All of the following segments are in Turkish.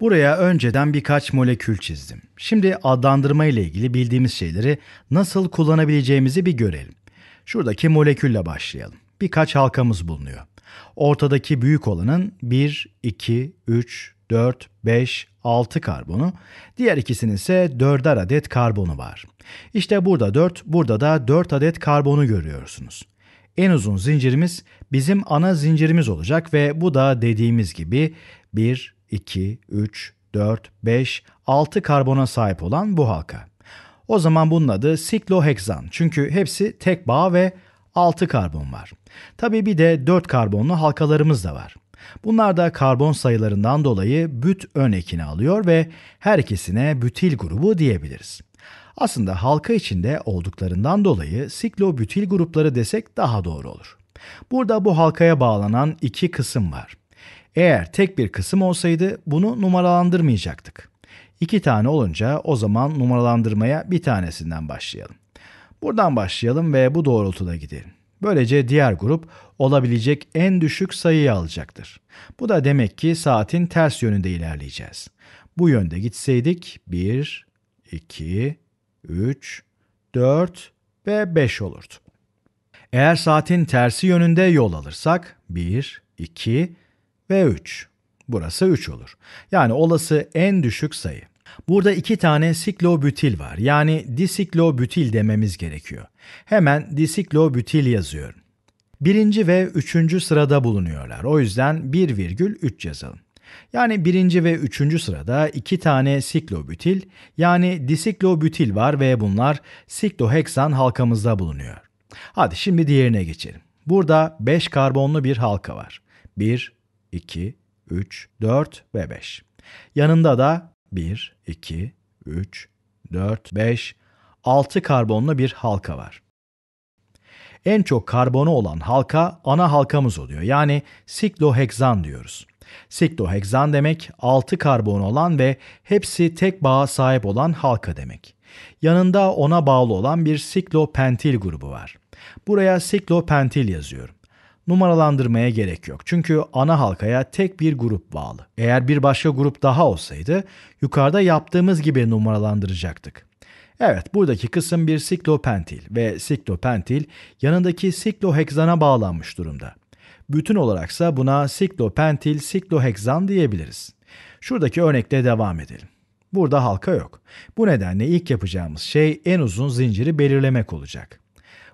Buraya önceden birkaç molekül çizdim. Şimdi adlandırma ile ilgili bildiğimiz şeyleri nasıl kullanabileceğimizi bir görelim. Şuradaki molekülle başlayalım. Birkaç halkamız bulunuyor. Ortadaki büyük olanın 1, 2, 3, 4, 5, 6 karbonu, diğer ikisinin ise 4'er adet karbonu var. İşte burada 4, burada da 4 adet karbonu görüyorsunuz. En uzun zincirimiz bizim ana zincirimiz olacak ve bu da dediğimiz gibi 1, 2, 3, 4, 5, 6 karbona sahip olan bu halka. O zaman bunun adı sikloheksan çünkü hepsi tek bağ ve 6 karbon var. Tabii bir de 4 karbonlu halkalarımız da var. Bunlar da karbon sayılarından dolayı büt ön ekini alıyor ve her ikisine bütil grubu diyebiliriz. Aslında halka içinde olduklarından dolayı siklobütil grupları desek daha doğru olur. Burada bu halkaya bağlanan iki kısım var. Eğer tek bir kısım olsaydı bunu numaralandırmayacaktık. İki tane olunca o zaman numaralandırmaya bir tanesinden başlayalım. Buradan başlayalım ve bu doğrultuda gidelim. Böylece diğer grup olabilecek en düşük sayıyı alacaktır. Bu da demek ki saatin ters yönünde ilerleyeceğiz. Bu yönde gitseydik 1, 2, 3, 4 ve 5 olurdu. Eğer saatin tersi yönünde yol alırsak 1, 2, 3, ve 3. Burası 3 olur. Yani olası en düşük sayı. Burada iki tane siklobutil var. Yani disiklobutil dememiz gerekiyor. Hemen disiklobutil yazıyorum. Birinci ve üçüncü sırada bulunuyorlar. O yüzden 1,3 yazalım. Yani birinci ve üçüncü sırada iki tane siklobutil yani disiklobutil var ve bunlar sikloheksan halkamızda bulunuyor. Hadi şimdi diğerine geçelim. Burada 5 karbonlu bir halka var. 1, 2, 3, 4 ve 5. Yanında da 1, 2, 3, 4, 5, 6 karbonlu bir halka var. En çok karbonu olan halka ana halkamız oluyor. Yani sikloheksan diyoruz. Sikloheksan demek 6 karbonu olan ve hepsi tek bağa sahip olan halka demek. Yanında ona bağlı olan bir siklopentil grubu var. Buraya siklopentil yazıyorum numaralandırmaya gerek yok. Çünkü ana halkaya tek bir grup bağlı. Eğer bir başka grup daha olsaydı yukarıda yaptığımız gibi numaralandıracaktık. Evet buradaki kısım bir siklopentil ve siklopentil yanındaki siklohekzana bağlanmış durumda. Bütün olaraksa buna siklopentil siklohekzan diyebiliriz. Şuradaki örnekte devam edelim. Burada halka yok. Bu nedenle ilk yapacağımız şey en uzun zinciri belirlemek olacak.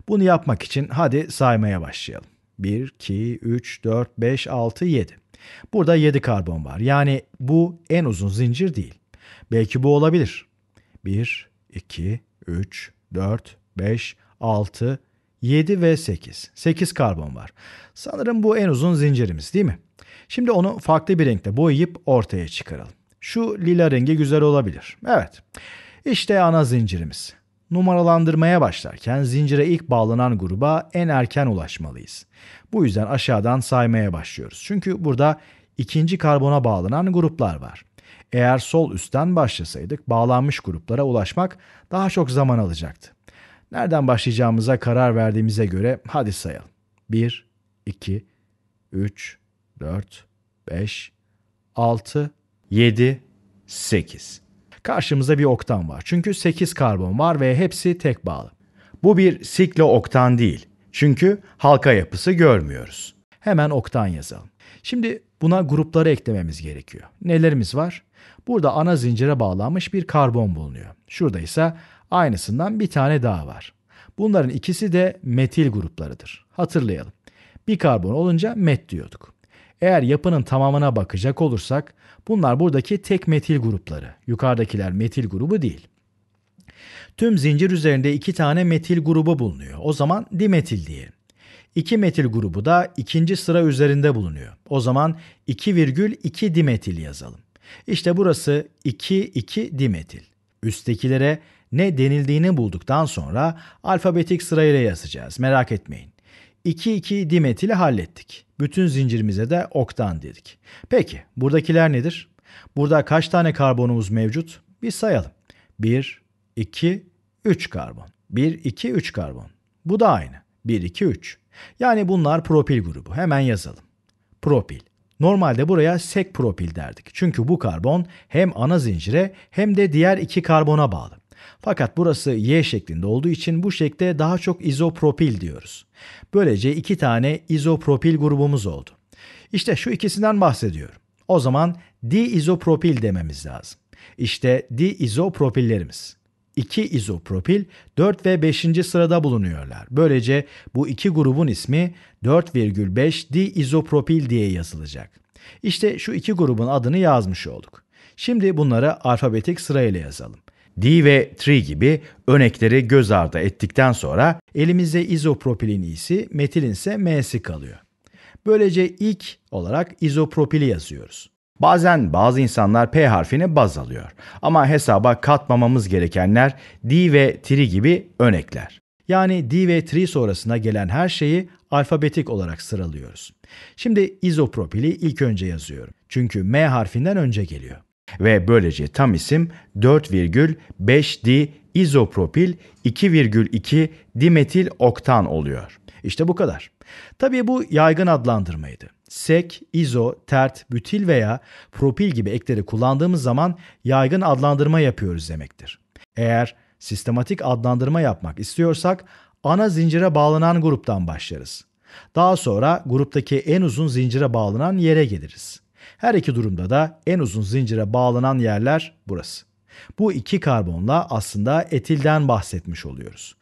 Bunu yapmak için hadi saymaya başlayalım. 1, 2, 3, 4, 5, 6, 7. Burada 7 karbon var. Yani bu en uzun zincir değil. Belki bu olabilir. 1, 2, 3, 4, 5, 6, 7 ve 8. 8 karbon var. Sanırım bu en uzun zincirimiz değil mi? Şimdi onu farklı bir renkte boyayıp ortaya çıkaralım. Şu lila rengi güzel olabilir. Evet. İşte ana zincirimiz numaralandırmaya başlarken zincire ilk bağlanan gruba en erken ulaşmalıyız. Bu yüzden aşağıdan saymaya başlıyoruz. Çünkü burada ikinci karbona bağlanan gruplar var. Eğer sol üstten başlasaydık bağlanmış gruplara ulaşmak daha çok zaman alacaktı. Nereden başlayacağımıza karar verdiğimize göre hadi sayalım. 1, 2, 3, 4, 5, 6, 7, 8. Karşımızda bir oktan var. Çünkü 8 karbon var ve hepsi tek bağlı. Bu bir oktan değil. Çünkü halka yapısı görmüyoruz. Hemen oktan yazalım. Şimdi buna grupları eklememiz gerekiyor. Nelerimiz var? Burada ana zincire bağlanmış bir karbon bulunuyor. Şurada ise aynısından bir tane daha var. Bunların ikisi de metil gruplarıdır. Hatırlayalım. Bir karbon olunca met diyorduk. Eğer yapının tamamına bakacak olursak bunlar buradaki tek metil grupları. Yukarıdakiler metil grubu değil. Tüm zincir üzerinde iki tane metil grubu bulunuyor. O zaman dimetil diye. İki metil grubu da ikinci sıra üzerinde bulunuyor. O zaman 2,2 dimetil yazalım. İşte burası 2,2 dimetil. Üsttekilere ne denildiğini bulduktan sonra alfabetik sırayla yazacağız. Merak etmeyin. 2-2 dimetili hallettik. Bütün zincirimize de oktan dedik. Peki buradakiler nedir? Burada kaç tane karbonumuz mevcut? Bir sayalım. 1, 2, 3 karbon. 1, 2, 3 karbon. Bu da aynı. 1, 2, 3. Yani bunlar propil grubu. Hemen yazalım. Propil. Normalde buraya sek propil derdik. Çünkü bu karbon hem ana zincire hem de diğer iki karbona bağlı. Fakat burası Y şeklinde olduğu için bu şekle daha çok izopropil diyoruz. Böylece iki tane izopropil grubumuz oldu. İşte şu ikisinden bahsediyorum. O zaman diizopropil dememiz lazım. İşte diizopropillerimiz. 2 izopropil 4 ve 5. sırada bulunuyorlar. Böylece bu iki grubun ismi 4,5 diizopropil diye yazılacak. İşte şu iki grubun adını yazmış olduk. Şimdi bunları alfabetik sırayla yazalım. D ve tri gibi örnekleri göz ardı ettikten sonra elimizde izopropilin iyisi, metilin ise M'si kalıyor. Böylece ilk olarak izopropili yazıyoruz. Bazen bazı insanlar P harfini baz alıyor ama hesaba katmamamız gerekenler D ve tri gibi örnekler. Yani D ve tri sonrasına gelen her şeyi alfabetik olarak sıralıyoruz. Şimdi izopropili ilk önce yazıyorum. Çünkü M harfinden önce geliyor ve böylece tam isim 4,5D izopropil 2,2 dimetil oktan oluyor. İşte bu kadar. Tabii bu yaygın adlandırmaydı. Sek, izo, tert, bütil veya propil gibi ekleri kullandığımız zaman yaygın adlandırma yapıyoruz demektir. Eğer sistematik adlandırma yapmak istiyorsak ana zincire bağlanan gruptan başlarız. Daha sonra gruptaki en uzun zincire bağlanan yere geliriz. Her iki durumda da en uzun zincire bağlanan yerler burası. Bu iki karbonla aslında etilden bahsetmiş oluyoruz.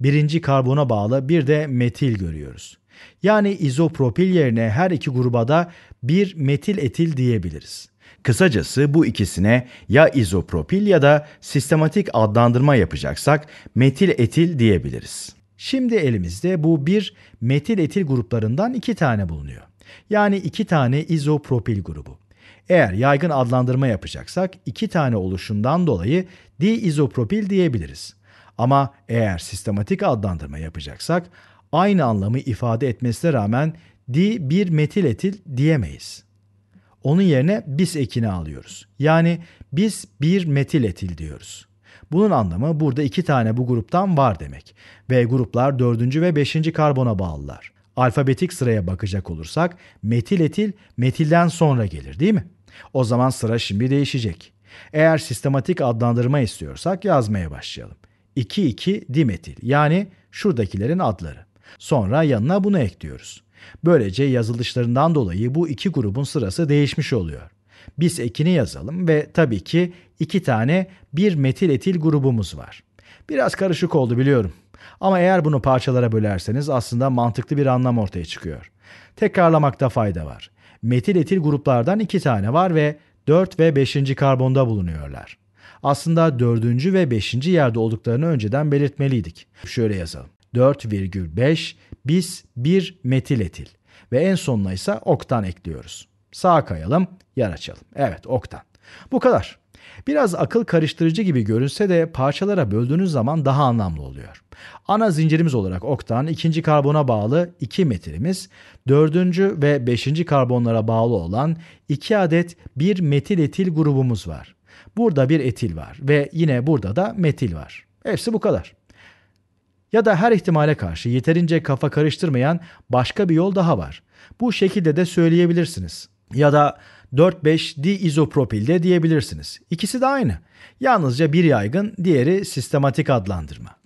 Birinci karbona bağlı bir de metil görüyoruz. Yani izopropil yerine her iki gruba da bir metil etil diyebiliriz. Kısacası bu ikisine ya izopropil ya da sistematik adlandırma yapacaksak metil etil diyebiliriz. Şimdi elimizde bu bir metil etil gruplarından iki tane bulunuyor. Yani iki tane izopropil grubu. Eğer yaygın adlandırma yapacaksak iki tane oluşundan dolayı diizopropil diyebiliriz. Ama eğer sistematik adlandırma yapacaksak aynı anlamı ifade etmesine rağmen di bir metil etil diyemeyiz. Onun yerine bis ekini alıyoruz. Yani bis bir metil etil diyoruz. Bunun anlamı burada iki tane bu gruptan var demek. Ve gruplar dördüncü ve beşinci karbona bağlılar. Alfabetik sıraya bakacak olursak metil etil metilden sonra gelir değil mi? O zaman sıra şimdi değişecek. Eğer sistematik adlandırma istiyorsak yazmaya başlayalım. 2,2 dimetil yani şuradakilerin adları. Sonra yanına bunu ekliyoruz. Böylece yazılışlarından dolayı bu iki grubun sırası değişmiş oluyor. Biz ekini yazalım ve tabii ki iki tane bir metil etil grubumuz var. Biraz karışık oldu biliyorum. Ama eğer bunu parçalara bölerseniz aslında mantıklı bir anlam ortaya çıkıyor. Tekrarlamakta fayda var. Metil etil gruplardan iki tane var ve 4 ve 5. karbonda bulunuyorlar. Aslında 4. ve 5. yerde olduklarını önceden belirtmeliydik. Şöyle yazalım. 4,5 bis 1 metil etil ve en sonuna ise oktan ekliyoruz. Sağa kayalım, yer açalım. Evet oktan. Bu kadar. Biraz akıl karıştırıcı gibi görünse de parçalara böldüğünüz zaman daha anlamlı oluyor. Ana zincirimiz olarak oktan ikinci karbona bağlı 2 metilimiz, dördüncü ve beşinci karbonlara bağlı olan 2 adet bir metil etil grubumuz var. Burada bir etil var ve yine burada da metil var. Hepsi bu kadar. Ya da her ihtimale karşı yeterince kafa karıştırmayan başka bir yol daha var. Bu şekilde de söyleyebilirsiniz. Ya da 4,5-di de diyebilirsiniz. İkisi de aynı. Yalnızca bir yaygın, diğeri sistematik adlandırma.